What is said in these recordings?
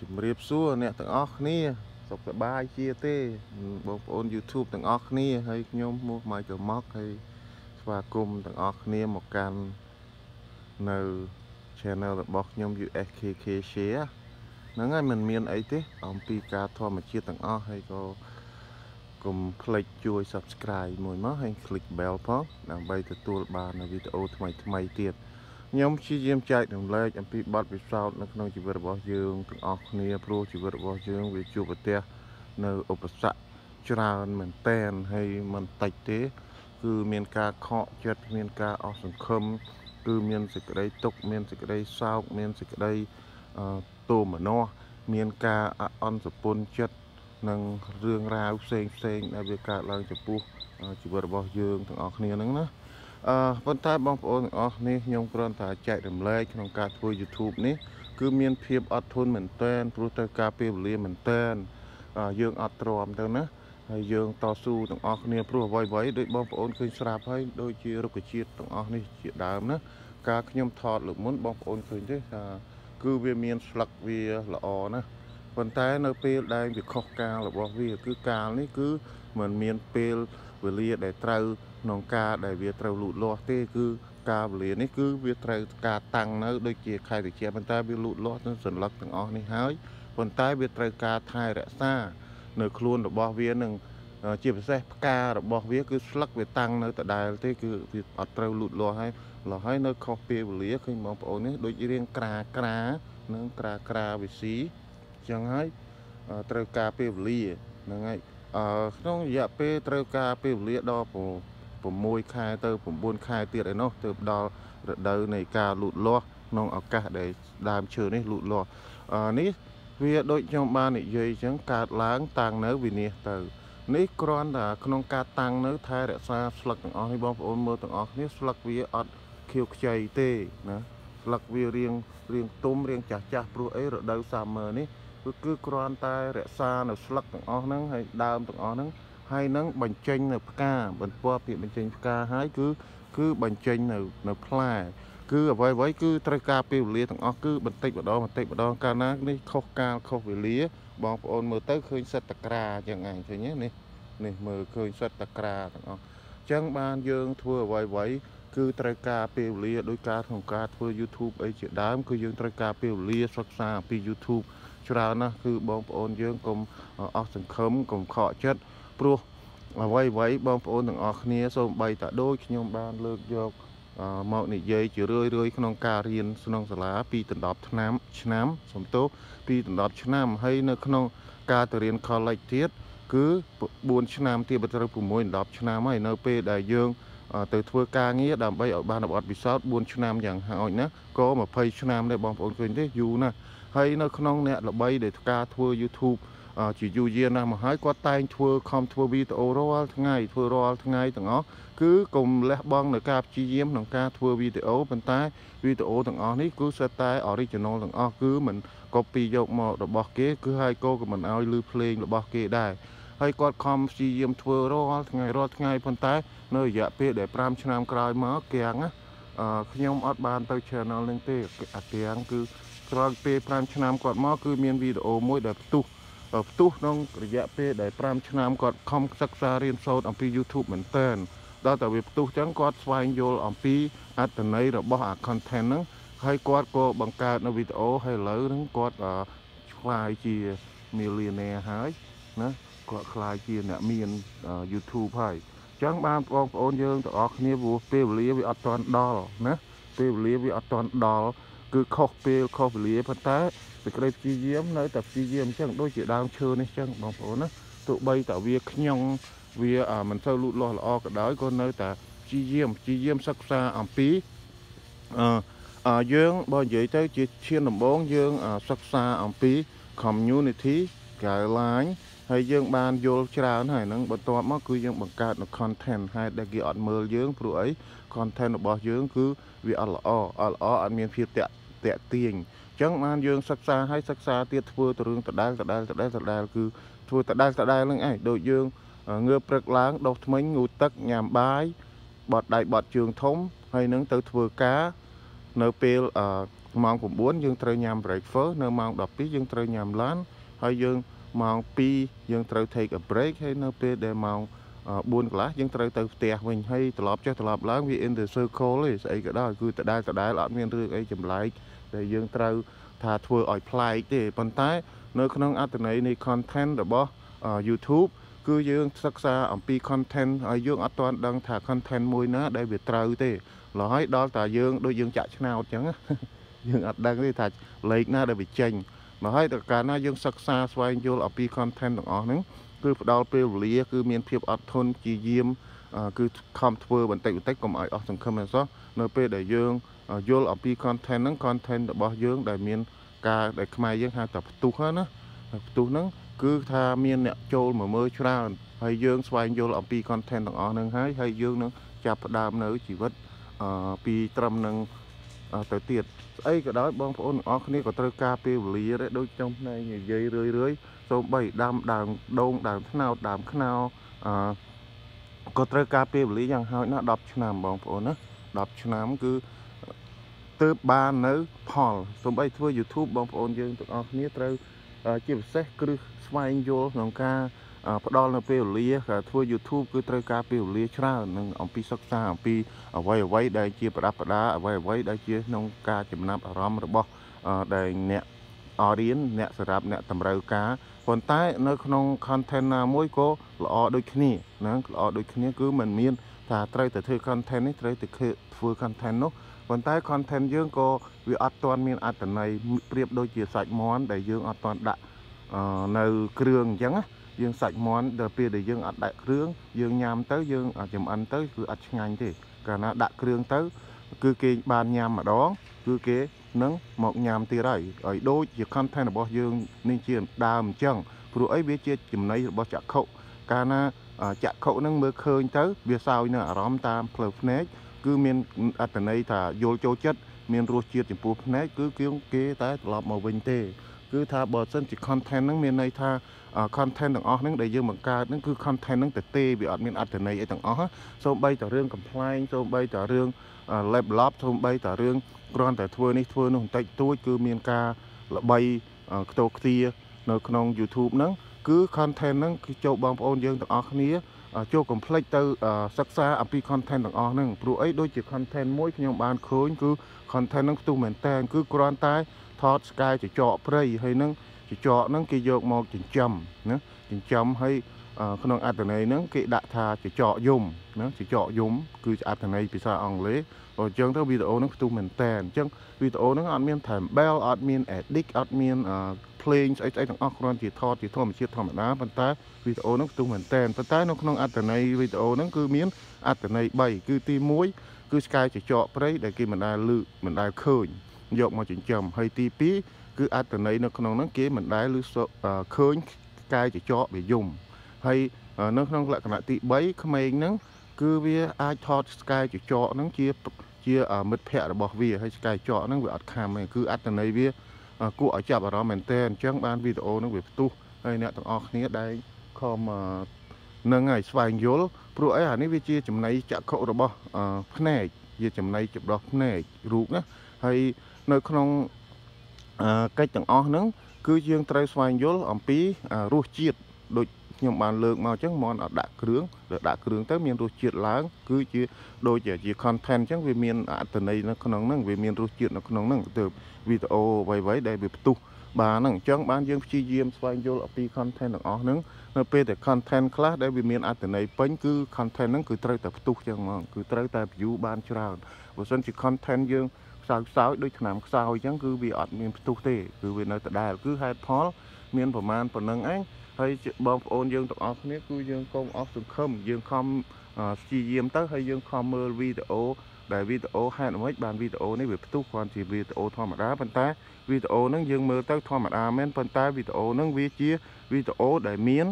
ជំរាបសួរអ្នកទាំងអស់គ្នាសុខសប្បាយជាទេបងប្អូន YouTube ទាំងអស់គ្នា ហើយខ្ញុំមកមកចមកហើយស្វាគមន៍ទាំងអស់គ្នា មកកាន់នៅ channel របស់ខ្ញុំ USKK Share ហ្នឹងហើយมันមាន អីទេអំពីការធម្មជាតិទាំងអស់ហើយក៏កុំភ្លេចជួយ subscribe មួយមកហើយ click bell ផងដើម្បីទទួលបានវីដេអូថ្មីៗទៀតខ្ញុំព្យាយាមចែករំលែកអំពីបទពិសោធន៍នៅក្នុងជីវិតរបស់យើងទាំងអស់គ្នាព្រោះជីវិតរបស់យើងវាជួបប្រទះនៅឧបសគ្គច្រើនមែនតែនហើយមិនតិចទេ គឺមានការខកចិត្តមានការអស់សង្ឃឹមគឺមានសេចក្តីទុក្ខមានសេចក្តីសោកមានសេចក្តីទោមនស្សមានការអន់សពន់ចិត្តនិងរឿងរ៉ាវផ្សេងផ្សេង ដែលវាកើតឡើងចំពោះជីវិតរបស់យើងទាំងអស់គ្នាហ្នឹងណាអឺប៉ុន្តែបងប្អូនទាំងអស់នេះខ្ញុំគ្រាន់តែចែករំលែកក្នុងការធ្វើ YouTube នេះគឺមានភាពអត់ធន់មែនតើព្រោះត្រូវការពេលវេលាមែនតើយើងអត់ទ្រាំទៅណាហើយយើងតស៊ូទាំងអស់គ្នាព្រោះអ្វីអ្វីដូចបងប្អូនឃើញស្រាប់ហើយដូចជារុក្ខជាតិទាំងអស់នេះជាដើមណាការខ្ញុំថតលើកមុនបងប្អូនឃើញទេថាគឺវាមានស្លឹកវាល្អណាប៉ុន្តែនៅពេលដែលវាខុសកាលរបស់វាគឺកាលនេះគឺมันមានពេលវេលាដែលត្រូវក្នុងការដែលវាត្រូវលូតលាស់ទេ គឺ ការវេលានេះគឺវាត្រូវការតាំងនៅដូចជាខែតិចប៉ុន្តែវាលូតលាស់នៅសន្លឹកទាំងអស់នេះហើយប៉ុន្តែវាត្រូវការថែរក្សា នៅខ្លួនរបស់វានឹងជាពិសេសផ្ការបស់វាគឺស្លឹកវាតាំងនៅដដែល ទេគឺវាអត់ត្រូវលូតលាស់ហើយលោះហើយនៅ ខុសពេលវេលាឃើញបងប្អូននេះដូចរៀងក្រាក្រានិងក្រាក្រាវិស៊ីអញ្ចឹងហើយត្រូវការពេលវេលាហ្នឹងហើយក្នុងរយៈពេលត្រូវការពេលវេលាដល់6ខែទៅ9ខែទៀតឯនោះទើបដល់រដូវនៃការលូតលាស់ក្នុងឱកាសដែលដើមឈើនេះលូតលាស់នេះវាដូចខ្ញុំបាននិយាយអញ្ចឹងកើតឡើង តាំងនៅវិនិច្ឆ័យទៅ នេះគ្រាន់តែក្នុងការតាំងនៅថែរក្សាស្លឹកទាំងអស់នេះបងប្អូនមើលទាំងអស់គ្នាស្លឹកវាអត់ខៀវខ្ចីទេណាស្លឹកវារៀងរៀងទុំរៀងចាស់ចាស់ព្រោះអីរដូវ summer នេះគឺគឺគ្រាន់តែរក្សានៅស្លឹកទាំងអស់ហ្នឹងហើយដើមទាំងអស់ហ្នឹងហើយនឹងបញ្ចេញ នៅផ្កាបន្ទាប់ពីបញ្ចេញផ្កាហើយគឺ គឺបញ្ចេញនៅនៅផ្លែគឺអ្វីអ្វីគឺត្រូវការពេលវេលាទាំងអស់គឺបន្តិចម្ដងបន្តិចម្ដងកាលណានេះខុសកាលខុសវេលា បងប្អូនមើលទៅឃើញសិតតក្រាយ៉ាងឯងឃើញនេះនេះមើលឃើញសិតតក្រាទាំងអស់អញ្ចឹងបានយើងធ្វើអ្វីអ្វីគឺត្រូវការពេលវេលាដោយការក្នុងការធ្វើ YouTube អីជាដើមគឺយើងត្រូវការពេលវេលាសិក្សាពី YouTube ច្រើនណាស់គឺបងប្អូនយើងកុំអស់សង្ឃឹមកុំខកចិត្តព្រោះអ្វីអ្វីបងប្អូនទាំងអស់គ្នាសូមបីតាដូចខ្ញុំបានលើកយកមកនិយាយជារឿយរឿយក្នុងការរៀនក្នុងសាលា ពីដណ្ដប់ឆ្នាំ ឆ្នាំសំទោសពីដណ្ដប់ឆ្នាំហើយនៅក្នុងការទៅរៀន college ទៀតគឺ4ឆ្នាំទៀតបើត្រូវ6 10ឆ្នាំហើយនៅ ពេលដែលយើងទៅធ្វើការងារដើម្បីឲ្យបានបទពិសោធន៍4ឆ្នាំយ៉ាងហោចណាក៏20ឆ្នាំដែរបងប្អូនឃើញទេយូរណាស់ហើយនៅក្នុងអ្នកល្បីដែលការធ្វើ YouTube ជាយូរយារណាស់មកហើយគាត់តែងធ្វើខំធ្វើវីដេអូរាល់ថ្ងៃធ្វើរាល់ថ្ងៃទាំងអស់គឺកុំលះបង់នៅការព្យាយាមក្នុងការធ្វើវីដេអូប៉ុន្តែវីដេអូទាំងអស់នេះគឺសិតតែ original ទាំងអស់គឺមិន copy យកមករបស់គេគឺហើយគោក៏មិនឲ្យលឺភ្លេងរបស់គេដែរហើយគាត់ខំព្យាយាមធ្វើរាល់ថ្ងៃរាល់ថ្ងៃប៉ុន្តែនៅរយៈពេលដែល5ឆ្នាំក្រោយមកគាំងខ្ញុំអត់បានទៅ channel នឹងទេអាគាំងគឺក្រោយពេល5ឆ្នាំគាត់មក គឺមានវីដេអូមួយដែលផ្ទុះផ្ទុះក្នុងរយៈពេលដែល5ឆ្នាំគាត់ខំសិក្សារៀនសូត្រអំពី YouTube មែនតើដល់តែវាផ្ទុះចឹងគាត់ស្វែងយល់អំពី អត្ថន័យរបស់អា content ហ្នឹងហើយគាត់ក៏បង្កើតនៅវីដេអូហើយឥឡូវហ្នឹងគាត់ឆ្លាយជា millionaire ហើយណាគាត់ខ្លាយជាអ្នកមាន YouTube ហើយអញ្ចឹងបានបងប្អូនយើងទាំងអស់គ្នាព្រោះពេលវេលាវាអត់ទាន់ដល់ណាពេលវេលាវាអត់ទាន់ដល់គឺខុសពេលខុសវេលាប៉ុន្តែសេចក្តីព្យាយាមនៅតែព្យាយាមអញ្ចឹងដូចជាដើមឈើនេះអញ្ចឹងបងប្អូនណាទោះបីតើវាខ្ញងវាមិនទៅលូតលាស់ល្អក៏ដោយក៏នៅតែព្យាយាមព្យាយាមសិក្សាអំពីអឺយើងបើនិយាយទៅជាឈានដំបូងយើងសិក្សាអំពី community guideline ហើយយើងបានយល់ច្រើនហើយហ្នឹងបន្ទាប់មកគឺយើងបង្កើតនៅ content ហេតុដែលគេអត់មើលយើងព្រោះអី content របស់យើងគឺវាអត់ល្អអត់ល្អអត់មានភាពតាក់តាក់ទាញអញ្ចឹងបានយើងសិក្សាហើយសិក្សាទៀតធ្វើទៅរឿងដដែលដដែលដដែលដដែលគឺធ្វើដដែលដដែលហ្នឹងឯងដូចយើងងើបព្រឹកឡើងដុសធ្មេញងូតទឹកញ៉ាំបាយបត់ដៃបត់ជើងធំ ហើយនឹងទៅធ្វើការនៅពេលម៉ោង9យើងត្រូវញ៉ាំ breakfast នៅម៉ោង12យើងត្រូវញ៉ាំ lunch ហើយយើងម៉ោង2យើងត្រូវ take a break ហើយនៅពេលដែលម៉ោង4កន្លះយើងត្រូវទៅផ្ទះវិញហើយត្រឡប់ចុះត្រឡប់ឡើងវា in the circle ទេស្អីក៏ដោយគឺដដែលដដែលអត់មានរឿងអីចម្លែកដែលយើងត្រូវថាធ្វើឲ្យប្លែកទេ ប៉ុន្តែ នៅក្នុងអត្ថន័យនៃ content របស់ YouTube គឺយើង សិក្សាអំពី content ហើយយើងអត់ទាន់ដឹងថា content មួយណាដែលវាត្រូវទេលហើយដល់តែយើង ដូចយើងចាក់ឆ្នោតអញ្ចឹងយើងអត់ដឹងទេថាលេខណាដែលវាចេញមកហើយដល់កាលណាយើងសិក្សាស្វែងយល់អំពី content ទាំងអស់ហ្នឹងគឺផ្ដល់ពេលវេលាគឺមានភាពអត់ធន់ជាយាមគឺខំធ្វើបន្តិចបន្តិចកុំឲ្យអស់សង្ឃឹមអីសោះនៅពេលដែលយើងយល់អំពី content ហ្នឹង content របស់យើងដែលមានការដែលខ្មែរយើងហៅថាផ្ទុះណាផ្ទុះហ្នឹង គឺថាមានអ្នកចូលមកមើលច្រើនហើយយើងស្វែងយល់អំពី content ទាំងអស់ហ្នឹងហើយហើយយើងនឹងចាប់ផ្ដើមនៅជីវិតពីត្រឹមនឹងទៅទៀតស្អីក៏ដោយបងប្អូនទាំងអស់គ្នាក៏ត្រូវការពេលវេលាដែរដូចខ្ញុំណែនិយាយរឿយរឿយសូម្បីដាំដើមដូងដើមថ្នោតដើមខ្នោអឺក៏ត្រូវការពេលវេលាយ៉ាងហោចណាស់10ឆ្នាំ បងប្អូនណា10ឆ្នាំគឺទៅបាននៅ ផលសូម្បីធ្វើ YouTube បងប្អូនយើងទាំងអស់គ្នាត្រូវជាពិសេសគ្រឹះស្វែងយល់ក្នុងការផ្ដល់នៅពេលវេលាការធ្វើ YouTube គឺត្រូវការពេលវេលាច្រើននឹងអំពីសិក្សាអំពីអ្វីអ្វីដែលជាប្រដាប់ប្រដាអ្វីអ្វីដែលជាក្នុងការចំណាប់អារម្មណ៍របស់ដែលអ្នកអរៀនអ្នកសម្រាប់អ្នកតម្រូវការប៉ុន្តែនៅក្នុង content ណាមួយក៏ល្អដូចគ្នាណាល្អដូចគ្នាគឺมันមានថាត្រូវតែធ្វើ content នេះត្រូវតែធ្វើ content នោះប៉ុន្តែ content យើងក៏វាអត់ទាន់មានអត្ថន័យប្រៀបដូចជាសាច់មន់ដែលយើងអត់ទាន់ដាក់នៅគ្រឿងអញ្ចឹងណាយើងសាច់មាន់ដល់ពេលដែលយើងអត់ដាក់គ្រឿងយើងញ៉ាំទៅយើងអាចចំអិនទៅគឺអត់ឆ្ងាញ់ទេកាលណាដាក់គ្រឿងទៅគឺគេបានញ៉ាំម្ដងគឺគេនឹងមកញ៉ាំទៀតហើយឲ្យដូចជា content របស់យើងនេះជាដើមអញ្ចឹងព្រោះអីវាជាចំណៃរបស់ចក្ខុកាលណាចក្ខុនឹងមើលឃើញទៅ វាសោយនៅអារម្មណ៍តាមផ្លូវភ្នែកគឺមានអត្តន័យថាយល់ចូលចិត្តមានរសជាតិចំពោះភ្នែកគឺគេតែត្រឡប់មកវិញទេគឺថាបើសិនជា content ហ្នឹងមានន័យថា content ទាំងអស់ហ្នឹងដែលយើងបង្កើតហ្នឹងគឺ content ហ្នឹងទៅទេវាអត់មានអត្ថន័យអីទាំងអស់សូម្បីតែរឿង complain សូម្បីតែរឿង laptop សូម្បីតែរឿងគ្រាន់តែធ្វើនេះធ្វើនោះបន្តិចតួចគឺមានការល្បីខ្ទោខ្ទានៅក្នុង YouTube ហ្នឹងគឺ content ហ្នឹងគឺចូលបងប្អូនយើងទាំងអស់គ្នាចូល complete ទៅសិក្សាអំពី content ទាំងអស់ហ្នឹងព្រោះអីដូចជា content មួយខ្ញុំបានឃើញគឺ content ហ្នឹងផ្ទុះមែនតើគឺគ្រាន់តែតស្កាយចចកព្រៃហើយនឹងចចកហ្នឹងគេយកមកចិញ្ចឹមណាចិញ្ចឹមហើយក្នុងអត្ថន័យហ្នឹងគេដាក់ថាចចកយំណាចចកយំគឺអត្ថន័យភាសាអង់គ្លេសអញ្ចឹងទៅវីដេអូហ្នឹងផ្ទុះមែនតើអញ្ចឹងវីដេអូហ្នឹងអត់មាន thumbnail អត់មាន edit អត់មានភ្លេងស្អីស្អីទាំងអស់គ្រាន់ជាថតជាធម្មជាតិធម្មតាប៉ុន្តែវីដេអូហ្នឹងផ្ទុះមែនតើប៉ុន្តែនៅក្នុងអត្ថន័យវីដេអូហ្នឹងគឺមានអត្ថន័យ3គឺទី1គឺស្កាយចចកព្រៃដែលគេមិនដែលឮមិនដែលឃើញយកមកចិញ្ចឹមហើយទី2គឺ អត្តន័យនៅក្នុងហ្នឹងគេមិនដែលឬឃើញកាយចចកវាយំហើយនៅក្នុងលក្ខណៈទី3ក្មេងហ្នឹងគឺវាអាចថតស្កាយចចកហ្នឹងជាជា មិត្តភ័ក្តិរបស់ វាហើយស្កាយចកហ្នឹងវាអត់ខំទេគឺអត្តន័យវាគួរឲ្យចាប់អារម្មណ៍មែនទែនអញ្ចឹងបានវីដេអូហ្នឹងវាផ្ទុះហើយអ្នកទាំងអស់គ្នាដែលខំនឹងឲ្យស្វែងយល់ព្រោះអីអានេះវាជា ចំណៃចក្ខុរបស់ភ្នែកជាចំណៃចម្ដោះភ្នែករូបណាហើយនៅក្នុងកិច្ចទាំងអស់ហ្នឹងគឺយើងត្រូវស្វែងយល់អំពីរសជាតិដូចខ្ញុំបានលើកមកអញ្ចឹងមន់អត់ដាក់គ្រឿងដល់ដាក់គ្រឿងទៅមានរសជាតិឡើងគឺជាដូចជា content អញ្ចឹងវាមានអត្ថន័យនៅក្នុងហ្នឹងវាមានរសជាតិនៅក្នុងហ្នឹងទៅវីដេអូអ្វីៗដែលវាផ្ទុះបាទហ្នឹងអញ្ចឹងបានយើងព្យាយាមស្វែងយល់អំពី content ទាំងអស់ហ្នឹងនៅពេលដែល content ខ្លះដែលវាមានអត្ថន័យពេញគឺ content ហ្នឹងគឺត្រូវតែផ្ទុះអញ្ចឹងហ្មងគឺត្រូវតែ view បានច្រើនបើមិនជា content យើងខ្សោយខ្សោយដូចឆ្នាំខ្សោយអញ្ចឹងគឺវាអត់មានផ្ទុះទេគឺវានៅដដែល គឺហេតុផល មានប្រមាណប៉ុណ្្នឹងឯងហើយបងប្អូនយើងទាំងអស់គ្នាគឺយើងកុំអស់សង្ឃឹមយើងខំព្យាយាមទៅហើយយើងខំមើលវីដេអូដែលវីដេអូហេតុអ្វីបានវីដេអូនេះវាផ្ទុះគ្រាន់ជាវីដេអូធម្មតាប៉ុន្តែវីដេអូហ្នឹងយើងមើលទៅធម្មតាមែនប៉ុន្តែវីដេអូហ្នឹងវាជាវីដេអូដែលមាន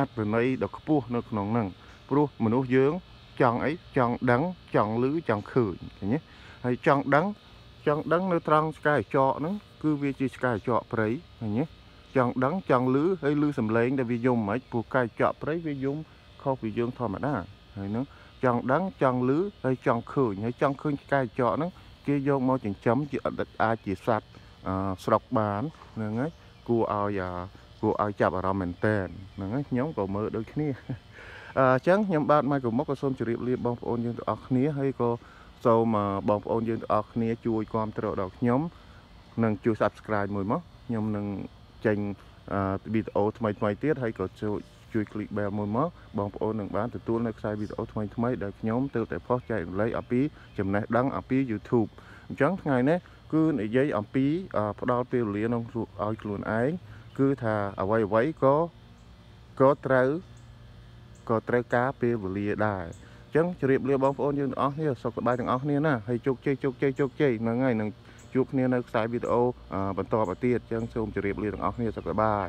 អត្ថន័យដ៏ខ្ពស់នៅក្នុងហ្នឹងព្រោះមនុស្សយើងចង់អីចង់ដឹងចង់ឮចង់ឃើញឃើញទេហើយចង់ដឹងចង់ដឹងនៅត្រង់ឆ្កែចកហ្នឹងគឺវាជាឆ្កែចកព្រៃឃើញទេចង់ដឹងចង់ឮហើយឮសំឡេងដែលវាយំហ្មងពួកកាយចកព្រៃវាយំខុសពីយើងធម្មតាហើយហ្នឹងចង់ដឹងចង់ឮហើយចង់ឃើញហើយចង់ឃើញឆ្កែចកហ្នឹងគេយកមកចិញ្ចឹមជាអត់អាចជាសត្វស្រុកបានហ្នឹងហើយគួរឲ្យគួរឲ្យចាប់អារម្មណ៍មែនតើហ្នឹងហើយខ្ញុំក៏មើលដូចគ្នាអញ្ចឹងខ្ញុំបាទមកកុំមុខក៏សូមជម្រាបលាបងប្អូនយើងទាំងអស់គ្នាហើយក៏សូមបងប្អូនយើងទាំងអស់គ្នា ជួយគាំទ្រដល់ខ្ញុំ និងជួយ Subscribe មួយមកខ្ញុំនឹងចេញវីដេអូថ្មីថ្មីទៀតហើយក៏ជួយជួយ click bell មួយមកបងប្អូននឹងបានទទួលនៅខ្សែវីដេអូថ្មីថ្មីដែលខ្ញុំទើបតែផុសចែករំលែកអំពីចំណេះដឹងអំពី YouTube អញ្ចឹងថ្ងៃនេះគឺនិយាយអំពីផ្ដល់ពេលវេលានឹងឲ្យខ្លួនឯងគឺថាអ្វីអ្វីក៏ក៏ត្រូវក៏ត្រូវការពេលវេលាដែរចឹងជម្រាបលាបងប្អូនយើងទាំងអស់គ្នាសុខសប្បាយទាំងអស់គ្នាណាហើយជោគជ័យជោគជ័យជោគជ័យហ្នឹងហើយនឹងជួបគ្នានៅខ្សែវីដេអូបន្តបន្តទៀតចឹងសូមជម្រាបលាទាំងអស់គ្នាសុខសប្បាយ